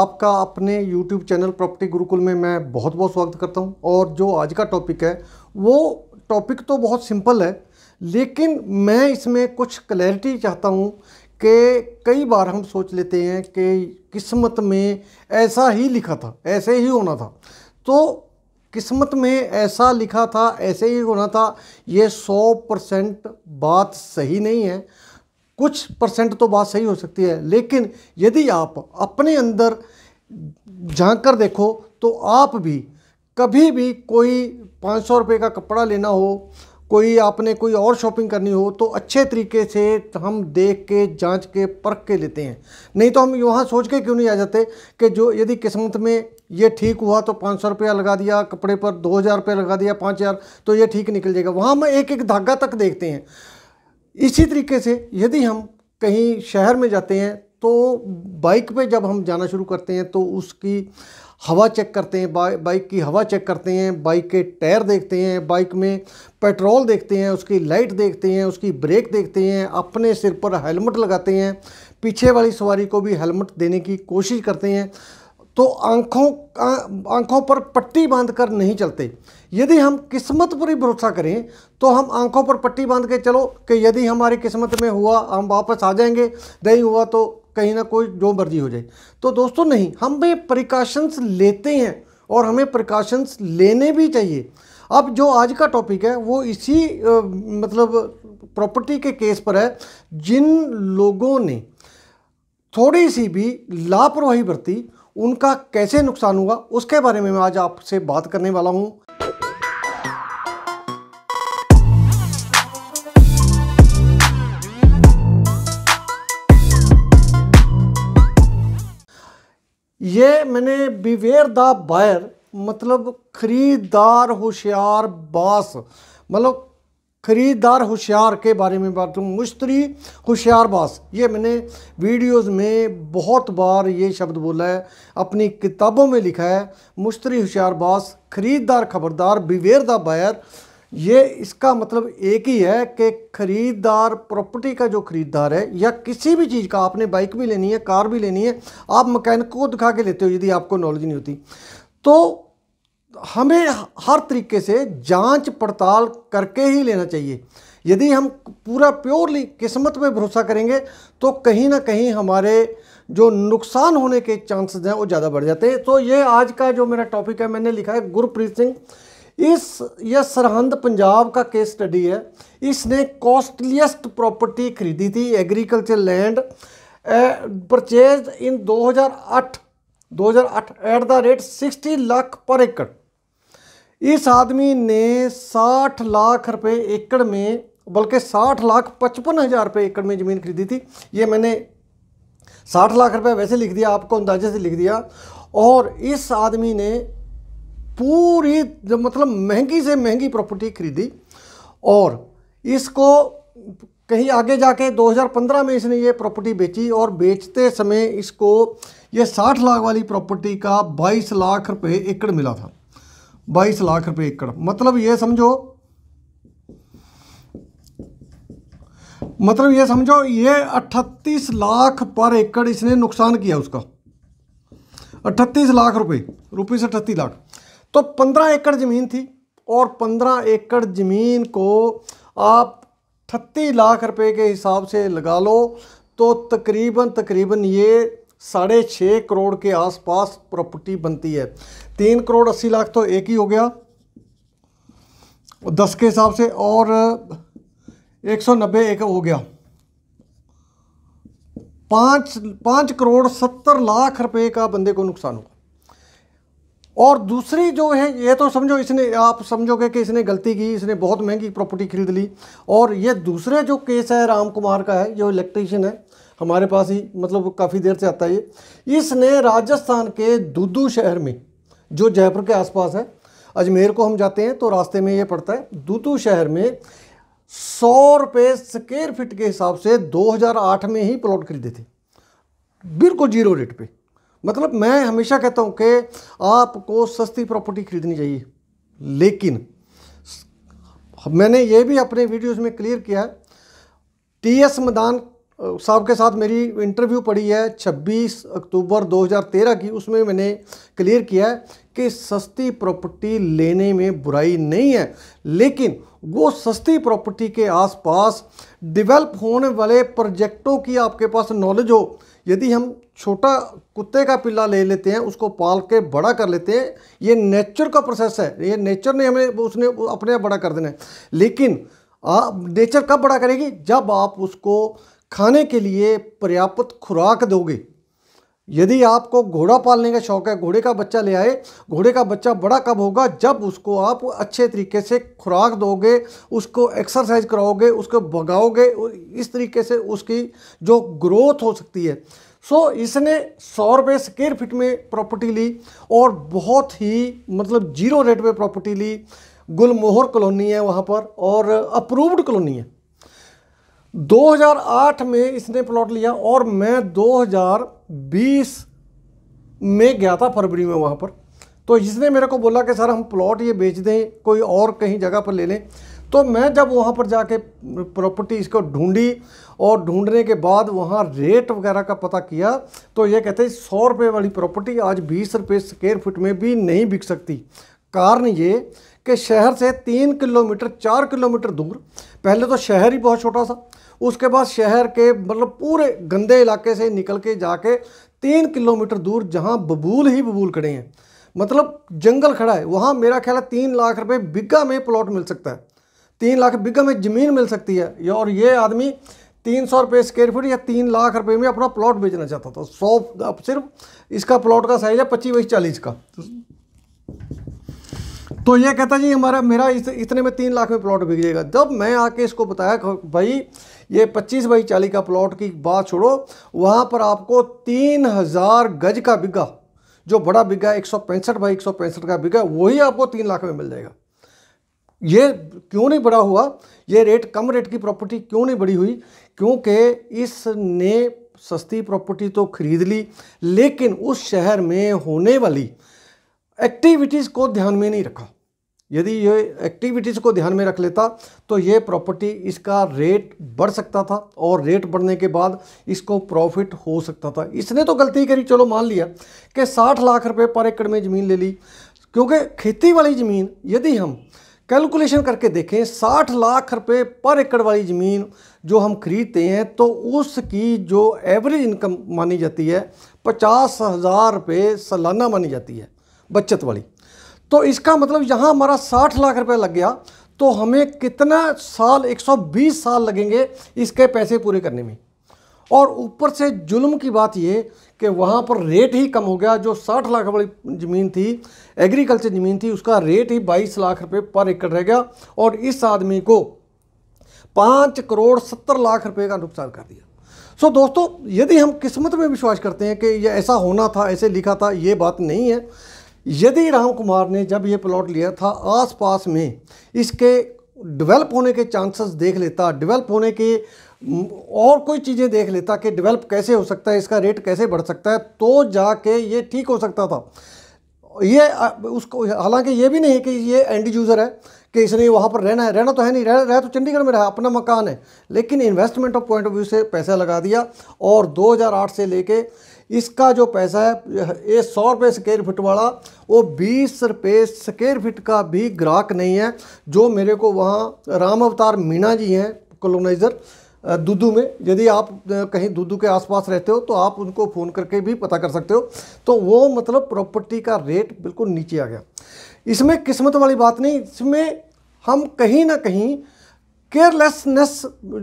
आपका अपने YouTube channel property Gurukul में मैं बहुत बहुत स्वागत करता हूं और जो आज का टॉपिक है वो टॉपिक तो बहुत सिंपल है लेकिन मैं इसमें कुछ क्लैरिटी चाहता हूं कि कई बार हम सोच लेते हैं कि किस्मत में ऐसा ही लिखा था ऐसे ही होना था तो किस्मत में ऐसा लिखा था ऐसे ही होना था ये सौ परसेंट बात सही नहीं है कुछ परसेंट तो बात सही हो सकती है लेकिन यदि आप अपने अंदर झांक कर देखो तो आप भी कभी भी कोई पाँच सौ रुपये का कपड़ा लेना हो कोई आपने कोई और शॉपिंग करनी हो तो अच्छे तरीके से हम देख के जांच के परख के लेते हैं नहीं तो हम यहाँ सोच के क्यों नहीं आ जाते कि जो यदि किस्मत में ये ठीक हुआ तो पाँच सौ रुपया लगा दिया कपड़े पर दो हज़ार रुपया लगा दिया पाँच हज़ार तो ये ठीक निकल जाएगा वहाँ हम एक एक धागा तक देखते हैं इसी तरीके से यदि हम कहीं शहर में जाते हैं तो बाइक पे जब हम जाना शुरू करते हैं तो उसकी हवा चेक करते हैं बाइक की हवा चेक करते हैं बाइक के टायर देखते हैं बाइक में पेट्रोल देखते हैं उसकी लाइट देखते हैं उसकी ब्रेक देखते हैं अपने सिर पर हेलमेट लगाते हैं पीछे वाली सवारी को भी हेलमेट देने की कोशिश करते हैं तो आंखों आंखों पर पट्टी बांधकर नहीं चलते यदि हम किस्मत पर ही भरोसा करें तो हम आंखों पर पट्टी बांध के चलो कि यदि हमारी किस्मत में हुआ हम वापस आ जाएंगे नहीं हुआ तो कहीं ना कोई जो मर्जी हो जाए तो दोस्तों नहीं हम भी प्रिकॉशंस लेते हैं और हमें प्रिकॉशंस लेने भी चाहिए अब जो आज का टॉपिक है वो इसी आ, मतलब प्रॉपर्टी के केस पर है जिन लोगों ने थोड़ी सी भी लापरवाही बरती उनका कैसे नुकसान हुआ उसके बारे में मैं आज आपसे बात करने वाला हूँ ये मैंने बिवेयर द बायर मतलब खरीदार होशियार बास मतलब खरीदार होशियार के बारे में बात करूँ मुश्तरी होशियार बास ये मैंने वीडियोस में बहुत बार ये शब्द बोला है अपनी किताबों में लिखा है मुश्तरी होशियार बास खरीदार खबरदार बिवेर द ये इसका मतलब एक ही है कि ख़रीदार प्रॉपर्टी का जो ख़रीदार है या किसी भी चीज़ का आपने बाइक भी लेनी है कार भी लेनी है आप मकैनिक को दिखा के लेते हो यदि आपको नॉलेज नहीं होती तो हमें हर तरीके से जांच पड़ताल करके ही लेना चाहिए यदि हम पूरा प्योरली किस्मत पे भरोसा करेंगे तो कहीं ना कहीं हमारे जो नुकसान होने के चांसेस हैं वो ज़्यादा बढ़ जाते हैं तो ये आज का जो मेरा टॉपिक है मैंने लिखा है गुरप्रीत सिंह इस यह सरहंद पंजाब का केस स्टडी है इसने कॉस्टलीस्ट प्रॉपर्टी खरीदी थी agriculture land purchase in 2008 2008 at the rate sixty lakh पर एकड़ इस आदमी ने साठ लाख रुपए एकड़ में बल्कि साठ लाख पचपन हज़ार रुपये एकड़ में ज़मीन खरीदी थी ये मैंने साठ लाख रुपए वैसे लिख दिया आपको अंदाजे से लिख दिया और इस आदमी ने पूरी मतलब महंगी से महंगी प्रॉपर्टी खरीदी और इसको कहीं आगे जाके 2015 में इसने ये प्रॉपर्टी बेची और बेचते समय इसको ये 60 लाख वाली प्रॉपर्टी का 22 लाख रुपए एकड़ मिला था बाईस लाख रुपए एकड़ मतलब ये समझो मतलब ये समझो ये अट्ठतीस लाख पर एकड़ इसने नुकसान किया उसका अट्ठतीस लाख रुपए रुपीस अट्ठतीस लाख तो पंद्रह एकड़ ज़मीन थी और पंद्रह एकड़ ज़मीन को आप अट्ठतीस लाख रुपए के हिसाब से लगा लो तो तकरीबन तकरीबन ये साढ़े छः करोड़ के आसपास प्रॉपर्टी बनती है तीन करोड़ अस्सी लाख तो एक ही हो गया दस के हिसाब से और एक सौ नब्बे एक हो गया पाँच पाँच करोड़ सत्तर लाख रुपए का बंदे को नुकसान होगा और दूसरी जो है ये तो समझो इसने आप समझोगे कि इसने गलती की इसने बहुत महंगी प्रॉपर्टी खरीद ली और ये दूसरे जो केस है राम कुमार का है जो इलेक्ट्रीशियन है हमारे पास ही मतलब काफ़ी देर से आता है ये इसने राजस्थान के दुदू शहर में जो जयपुर के आसपास है अजमेर को हम जाते हैं तो रास्ते में ये पड़ता है दुदू शहर में सौ रुपये स्क्यर फिट के हिसाब से 2008 में ही प्लॉट खरीदे थे बिल्कुल जीरो रेट पे मतलब मैं हमेशा कहता हूँ कि आपको सस्ती प्रॉपर्टी खरीदनी चाहिए लेकिन मैंने ये भी अपने वीडियोज में क्लियर किया टी एस मैदान साहब के साथ मेरी इंटरव्यू पड़ी है 26 अक्टूबर 2013 की उसमें मैंने क्लियर किया है कि सस्ती प्रॉपर्टी लेने में बुराई नहीं है लेकिन वो सस्ती प्रॉपर्टी के आसपास डेवलप होने वाले प्रोजेक्टों की आपके पास नॉलेज हो यदि हम छोटा कुत्ते का पिल्ला ले लेते हैं उसको पाल के बड़ा कर लेते हैं ये नेचर का प्रोसेस है ये नेचर ने हमें उसने अपने आप बड़ा कर देना है लेकिन आप नेचर कब बड़ा करेगी जब आप उसको खाने के लिए पर्याप्त खुराक दोगे यदि आपको घोड़ा पालने का शौक़ है घोड़े का बच्चा ले आए घोड़े का बच्चा बड़ा कब होगा जब उसको आप अच्छे तरीके से खुराक दोगे उसको एक्सरसाइज कराओगे उसको भगाओगे इस तरीके से उसकी जो ग्रोथ हो सकती है सो इसने सौ रुपये स्केयर फिट में प्रॉपर्टी ली और बहुत ही मतलब जीरो रेट पे प्रॉपर्टी ली गुलमोहर कॉलोनी है वहाँ पर और अप्रूव्ड कॉलोनी है 2008 में इसने प्लॉट लिया और मैं 2020 में गया था फरवरी में वहाँ पर तो इसने मेरे को बोला कि सर हम प्लॉट ये बेच दें कोई और कहीं जगह पर ले लें तो मैं जब वहाँ पर जाके प्रॉपर्टी इसको ढूंढी और ढूंढने के बाद वहाँ रेट वगैरह का पता किया तो ये कहते हैं सौ रुपये वाली प्रॉपर्टी आज बीस रुपये स्क्वेयर फुट में भी नहीं बिक सकती कारण ये कि शहर से तीन किलोमीटर चार किलोमीटर दूर पहले तो शहर ही बहुत छोटा सा उसके बाद शहर के मतलब पूरे गंदे इलाके से निकल के जाके तीन किलोमीटर दूर जहाँ बबूल ही बबूल खड़े हैं मतलब जंगल खड़ा है वहाँ मेरा ख्याल है तीन लाख रुपये बिग्गा में प्लॉट मिल सकता है तीन लाख बिग्गा में ज़मीन मिल सकती है और ये आदमी तीन सौ रुपये स्क्वेयर फीट या तीन लाख रुपए में अपना प्लॉट बेचना चाहता था सौ अब सिर्फ इसका प्लॉट का साइज़ है पच्चीस बाईस चालीस का तो ये कहता जी हमारा मेरा इस, इतने में तीन लाख में प्लॉट बिक जाएगा जब मैं आके इसको बताया भाई ये पच्चीस बाई चालीस का प्लॉट की बात छोड़ो वहाँ पर आपको तीन हज़ार गज का बिगा जो बड़ा बिगा एक सौ पैंसठ बाई एक सौ पैंसठ का बिगा वही आपको तीन लाख में मिल जाएगा ये क्यों नहीं बड़ा हुआ ये रेट कम रेट की प्रॉपर्टी क्यों नहीं बड़ी हुई क्योंकि इसने सस्ती प्रॉपर्टी तो खरीद ली लेकिन उस शहर में होने वाली एक्टिविटीज़ को ध्यान में नहीं रखा यदि ये एक्टिविटीज़ को ध्यान में रख लेता तो ये प्रॉपर्टी इसका रेट बढ़ सकता था और रेट बढ़ने के बाद इसको प्रॉफिट हो सकता था इसने तो गलती करी चलो मान लिया कि 60 लाख रुपए पर एकड़ में ज़मीन ले ली क्योंकि खेती वाली ज़मीन यदि हम कैलकुलेशन करके देखें 60 लाख रुपए पर एकड़ वाली ज़मीन जो हम खरीदते हैं तो उसकी जो एवरेज इनकम मानी जाती है पचास हज़ार रुपये सालाना मानी जाती है बचत वाली तो इसका मतलब यहाँ हमारा साठ लाख रुपये लग गया तो हमें कितना साल 120 साल लगेंगे इसके पैसे पूरे करने में और ऊपर से जुल्म की बात ये कि वहाँ पर रेट ही कम हो गया जो 60 लाख वाली ज़मीन थी एग्रीकल्चर ज़मीन थी उसका रेट ही 22 लाख रुपए पर एकड़ रह गया और इस आदमी को पाँच करोड़ सत्तर लाख रुपए का नुकसान कर दिया सो so, दोस्तों यदि हम किस्मत में विश्वास करते हैं कि ये ऐसा होना था ऐसे लिखा था ये बात नहीं है यदि राम कुमार ने जब ये प्लॉट लिया था आसपास में इसके डेवलप होने के चांसेस देख लेता डेवलप होने के और कोई चीज़ें देख लेता कि डेवलप कैसे हो सकता है इसका रेट कैसे बढ़ सकता है तो जाके ये ठीक हो सकता था ये उसको हालांकि ये भी नहीं है कि ये एंड यूज़र है कि इसने वहाँ पर रहना है रहना तो है नहीं रह रह तो चंडीगढ़ में रहा अपना मकान है लेकिन investment of point of view से पैसा लगा दिया और 2008 से लेके इसका जो पैसा है ये सौ रुपये स्केयर फिट वाला वो बीस रुपये स्केयर फिट का भी ग्राहक नहीं है जो मेरे को वहाँ राम अवतार मीणा जी हैं कॉलोनाइज़र दुदू में यदि आप कहीं दुदू के आसपास रहते हो तो आप उनको फ़ोन करके भी पता कर सकते हो तो वो मतलब प्रॉपर्टी का रेट बिल्कुल नीचे आ गया इसमें किस्मत वाली बात नहीं इसमें हम कहीं ना कहीं केयरलेसनेस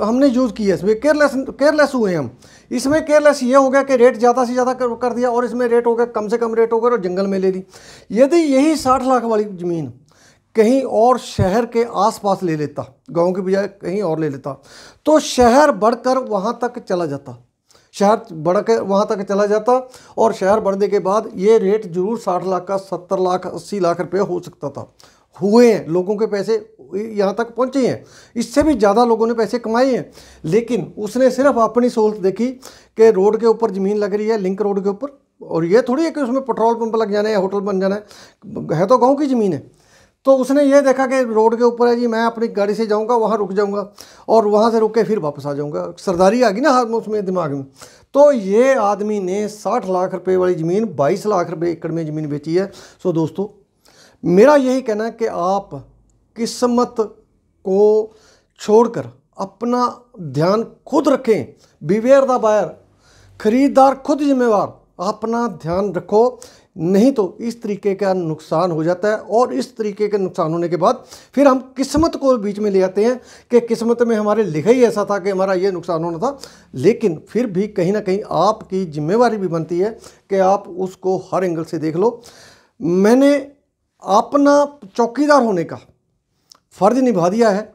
हमने यूज़ की है इसमें केयरलेस केयरलेस हुए हम इसमें केयरलेस ये हो गया कि रेट ज़्यादा से ज़्यादा कर, कर दिया और इसमें रेट हो गया कम से कम रेट हो गया और जंगल में ले ली यदि यही साठ लाख वाली ज़मीन कहीं और शहर के आसपास ले लेता गांव के बजाय कहीं और ले लेता तो शहर बढ़कर वहाँ तक चला जाता शहर बढ़ कर वहाँ तक चला जाता और शहर बढ़ने के बाद ये रेट जरूर साठ लाख का सत्तर लाख अस्सी लाख रुपये हो सकता था हुए हैं लोगों के पैसे यहाँ तक पहुँचे हैं इससे भी ज़्यादा लोगों ने पैसे कमाए हैं लेकिन उसने सिर्फ अपनी सहूलत देखी कि रोड के ऊपर ज़मीन लग रही है लिंक रोड के ऊपर और ये थोड़ी है कि उसमें पेट्रोल पंप लग जाना है होटल बन जाना है है तो गाँव की ज़मीन है तो उसने ये देखा कि रोड के ऊपर है जी मैं अपनी गाड़ी से जाऊँगा वहाँ रुक जाऊँगा और वहाँ से रुक के फिर वापस आ जाऊँगा सरदारी आ गई ना हाथ उसमें दिमाग में तो ये आदमी ने साठ लाख रुपये वाली ज़मीन बाईस लाख रुपये एकड़ में ज़मीन बेची है सो दोस्तों मेरा यही कहना है कि आप किस्मत को छोड़कर अपना ध्यान खुद रखें बिवेयर द बायर खरीदार खुद जिम्मेवार अपना ध्यान रखो नहीं तो इस तरीके का नुकसान हो जाता है और इस तरीके के नुकसान होने के बाद फिर हम किस्मत को बीच में ले आते हैं कि किस्मत में हमारे लिखा ही ऐसा था कि हमारा ये नुकसान होना था लेकिन फिर भी कहीं ना कहीं आपकी जिम्मेवारी भी बनती है कि आप उसको हर एंगल से देख लो मैंने अपना चौकीदार होने का फ़र्ज निभा दिया है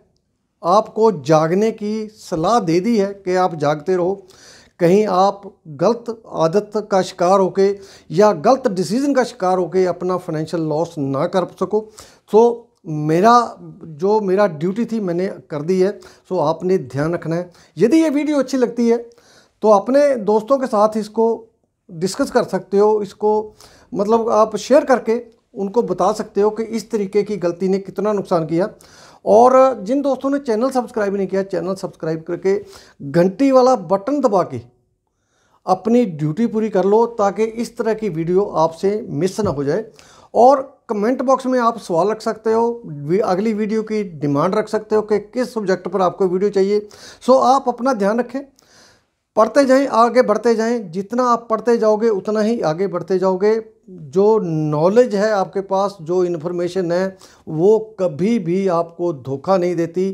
आपको जागने की सलाह दे दी है कि आप जागते रहो कहीं आप गलत आदत का शिकार होके या गलत डिसीज़न का शिकार होके अपना फाइनेंशियल लॉस ना कर सको तो मेरा जो मेरा ड्यूटी थी मैंने कर दी है सो तो आपने ध्यान रखना है यदि ये वीडियो अच्छी लगती है तो अपने दोस्तों के साथ इसको डिस्कस कर सकते हो इसको मतलब आप शेयर करके उनको बता सकते हो कि इस तरीके की गलती ने कितना नुकसान किया और जिन दोस्तों ने चैनल सब्सक्राइब नहीं किया चैनल सब्सक्राइब करके घंटी वाला बटन दबा के अपनी ड्यूटी पूरी कर लो ताकि इस तरह की वीडियो आपसे मिस ना हो जाए और कमेंट बॉक्स में आप सवाल रख सकते हो अगली वीडियो की डिमांड रख सकते हो कि किस सब्जेक्ट पर आपको वीडियो चाहिए सो आप अपना ध्यान रखें पढ़ते जाएं आगे बढ़ते जाएं जितना आप पढ़ते जाओगे उतना ही आगे बढ़ते जाओगे जो नॉलेज है आपके पास जो इन्फॉर्मेशन है वो कभी भी आपको धोखा नहीं देती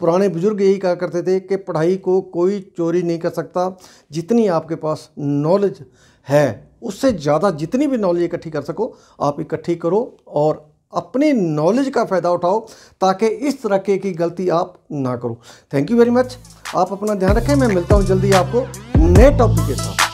पुराने बुजुर्ग यही कहा करते थे कि पढ़ाई को कोई चोरी नहीं कर सकता जितनी आपके पास नॉलेज है उससे ज़्यादा जितनी भी नॉलेज इकट्ठी कर सको आप इकट्ठी करो और अपनी नॉलेज का फ़ायदा उठाओ ताकि इस तरह की गलती आप ना करो थैंक यू वेरी मच आप अपना ध्यान रखें मैं मिलता हूँ जल्दी आपको नए टॉपिक के साथ